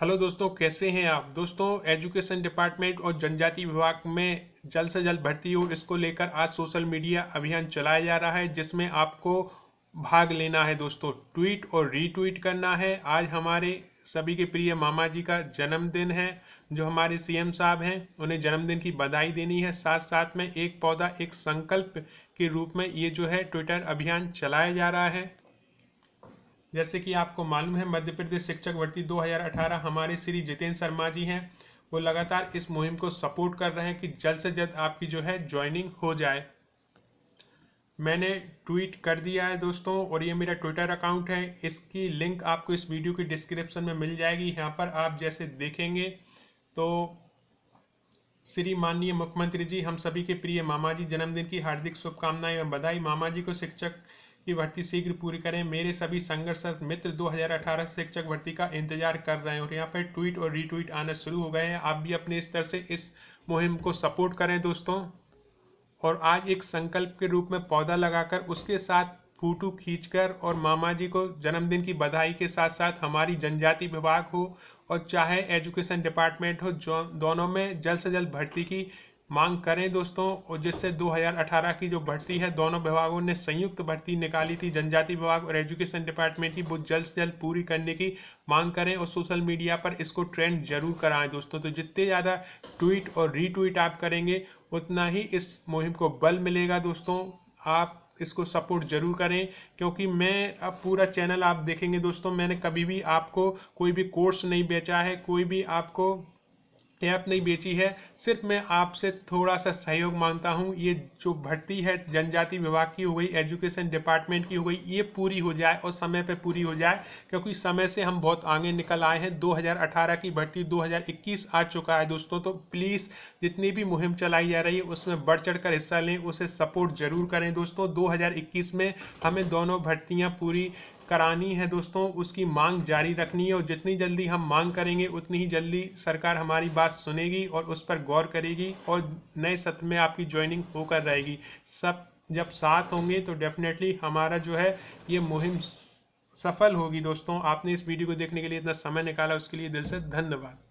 hello दोस्तों कैसे हैं आप दोस्तों एजुकेशन डिपार्टमेंट और जनजाति विभाग में जल्द से जल्द भर्ती हो इसको लेकर आज सोशल मीडिया अभियान चलाया जा रहा है जिसमें आपको भाग लेना है दोस्तों ट्वीट और रीट्वीट करना है आज हमारे सभी के प्रिय मामा जी का जन्मदिन है जो हमारे सीएम साहब हैं उन्हें जन्मदिन की बधाई देनी है साथ साथ में एक पौधा एक संकल्प के रूप में ये जो है ट्विटर अभियान चलाया जा रहा है जैसे कि आपको मालूम है मध्य प्रदेश शिक्षक भर्ती 2018 हमारे श्री जितेंद्र शर्मा जी हैं वो लगातार इस मुहिम को सपोर्ट कर रहे हैं कि जल्द से जल्द आपकी जो है ज्वाइनिंग हो जाए मैंने ट्वीट कर दिया है दोस्तों और ये मेरा ट्विटर अकाउंट है इसकी लिंक आपको इस वीडियो की डिस्क्रिप्शन में मिल जाएगी यहाँ पर आप जैसे देखेंगे तो श्री माननीय मुख्यमंत्री जी हम सभी के प्रिय मामा जी जन्मदिन की हार्दिक शुभकामनाएं एवं बधाई मामा जी को शिक्षक की भर्ती शीघ्र पूरी करें मेरे सभी संघर्षरत मित्र 2018 शिक्षक भर्ती का इंतजार कर रहे हैं और यहाँ पर ट्वीट और रीट्वीट आना शुरू हो गए हैं आप भी अपने स्तर से इस मुहिम को सपोर्ट करें दोस्तों और आज एक संकल्प के रूप में पौधा लगाकर उसके साथ फोटो खींचकर और मामा जी को जन्मदिन की बधाई के साथ साथ हमारी जनजाति विभाग हो और चाहे एजुकेशन डिपार्टमेंट हो जो दोनों में जल्द से जल्द भर्ती की मांग करें दोस्तों और जिससे 2018 की जो भर्ती है दोनों विभागों ने संयुक्त भर्ती निकाली थी जनजाति विभाग और एजुकेशन डिपार्टमेंट की वो जल्द से जल्द पूरी करने की मांग करें और सोशल मीडिया पर इसको ट्रेंड जरूर कराएं दोस्तों तो जितने ज़्यादा ट्वीट और रीट्वीट आप करेंगे उतना ही इस मुहिम को बल मिलेगा दोस्तों आप इसको सपोर्ट जरूर करें क्योंकि मैं अब पूरा चैनल आप देखेंगे दोस्तों मैंने कभी भी आपको कोई भी कोर्स नहीं बेचा है कोई भी आपको ऐप नहीं बेची है सिर्फ मैं आपसे थोड़ा सा सहयोग मांगता हूँ ये जो भर्ती है जनजाति विभाग की हो गई एजुकेशन डिपार्टमेंट की हो गई ये पूरी हो जाए और समय पर पूरी हो जाए क्योंकि समय से हम बहुत आगे निकल आए हैं 2018 की भर्ती 2021 आ चुका है दोस्तों तो प्लीज़ जितनी भी मुहिम चलाई जा रही है उसमें बढ़ चढ़ कर हिस्सा लें उसे सपोर्ट ज़रूर करें दोस्तों दो में हमें दोनों भर्तियाँ पूरी करानी है दोस्तों उसकी मांग जारी रखनी है और जितनी जल्दी हम मांग करेंगे उतनी ही जल्दी सरकार हमारी बात सुनेगी और उस पर गौर करेगी और नए सत्र में आपकी ज्वाइनिंग होकर रहेगी सब जब साथ होंगे तो डेफिनेटली हमारा जो है ये मुहिम सफल होगी दोस्तों आपने इस वीडियो को देखने के लिए इतना समय निकाला उसके लिए दिल से धन्यवाद